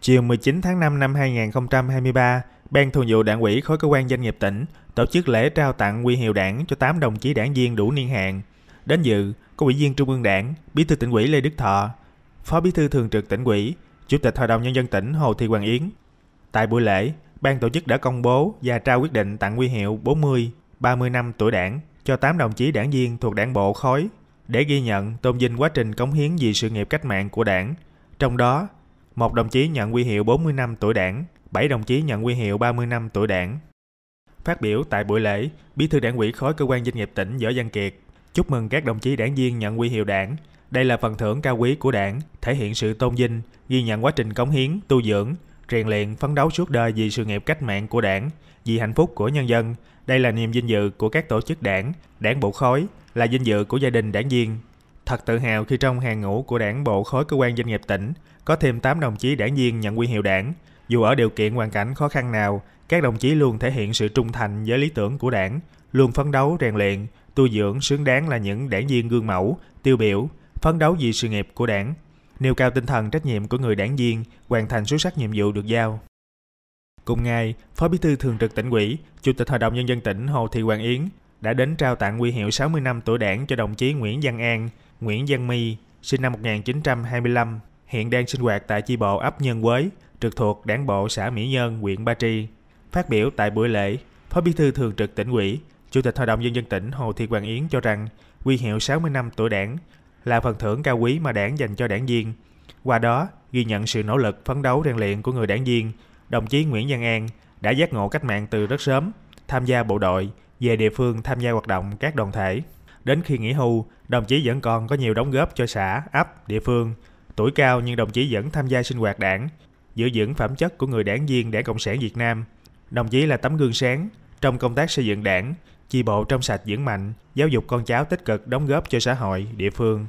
Chiều 19 tháng 5 năm 2023, Ban Thường vụ Đảng ủy khối cơ quan doanh nghiệp tỉnh tổ chức lễ trao tặng huy hiệu đảng cho 8 đồng chí đảng viên đủ niên hạn. Đến dự có Ủy viên Trung ương Đảng, Bí thư tỉnh ủy Lê Đức Thọ, Phó Bí thư Thường trực tỉnh ủy, Chủ tịch Hội đồng nhân dân tỉnh Hồ Thị Hoàng Yến. Tại buổi lễ, ban tổ chức đã công bố và trao quyết định tặng huy hiệu 40, 30 năm tuổi đảng cho 8 đồng chí đảng viên thuộc Đảng bộ khối để ghi nhận tôn vinh quá trình cống hiến vì sự nghiệp cách mạng của Đảng, trong đó một đồng chí nhận huy hiệu 40 năm tuổi đảng, 7 đồng chí nhận huy hiệu 30 năm tuổi đảng. Phát biểu tại buổi lễ, Bí thư Đảng ủy khối cơ quan doanh nghiệp tỉnh Võ Văn Kiệt chúc mừng các đồng chí đảng viên nhận huy hiệu đảng. Đây là phần thưởng cao quý của đảng, thể hiện sự tôn vinh, ghi nhận quá trình cống hiến, tu dưỡng, rèn luyện, phấn đấu suốt đời vì sự nghiệp cách mạng của đảng, vì hạnh phúc của nhân dân. Đây là niềm vinh dự của các tổ chức đảng, đảng bộ khối, là vinh dự của gia đình đảng viên Thật tự hào khi trong hàng ngũ của đảng bộ khối cơ quan doanh nghiệp tỉnh có thêm 8 đồng chí đảng viên nhận quy hiệu đảng. Dù ở điều kiện hoàn cảnh khó khăn nào, các đồng chí luôn thể hiện sự trung thành với lý tưởng của đảng, luôn phấn đấu rèn luyện, tu dưỡng xứng đáng là những đảng viên gương mẫu, tiêu biểu, phấn đấu vì sự nghiệp của đảng, nêu cao tinh thần trách nhiệm của người đảng viên, hoàn thành xuất sắc nhiệm vụ được giao. Cùng ngày, Phó Bí thư Thường trực tỉnh ủy, Chủ tịch Hội đồng Nhân dân tỉnh Hồ Thị Hoàng Yến đã đến trao tặng quy hiệu 60 năm tuổi đảng cho đồng chí Nguyễn Văn An, Nguyễn Văn My, sinh năm 1925, hiện đang sinh hoạt tại chi bộ ấp Nhân Quế, trực thuộc đảng bộ xã Mỹ Nhân, huyện Ba Tri. Phát biểu tại buổi lễ, Phó Bí thư Thường trực tỉnh ủy, Chủ tịch Hội đồng Nhân dân tỉnh Hồ Thị Quang Yến cho rằng quy hiệu 60 năm tuổi đảng là phần thưởng cao quý mà đảng dành cho đảng viên. Qua đó, ghi nhận sự nỗ lực phấn đấu rèn luyện của người đảng viên, đồng chí Nguyễn Văn An đã giác ngộ cách mạng từ rất sớm, tham gia bộ đội, về địa phương tham gia hoạt động các đoàn thể. Đến khi nghỉ hưu, đồng chí vẫn còn có nhiều đóng góp cho xã, ấp, địa phương. Tuổi cao nhưng đồng chí vẫn tham gia sinh hoạt đảng, giữ vững phẩm chất của người đảng viên Đảng Cộng sản Việt Nam. Đồng chí là tấm gương sáng trong công tác xây dựng đảng, chi bộ trong sạch vững mạnh, giáo dục con cháu tích cực đóng góp cho xã hội, địa phương.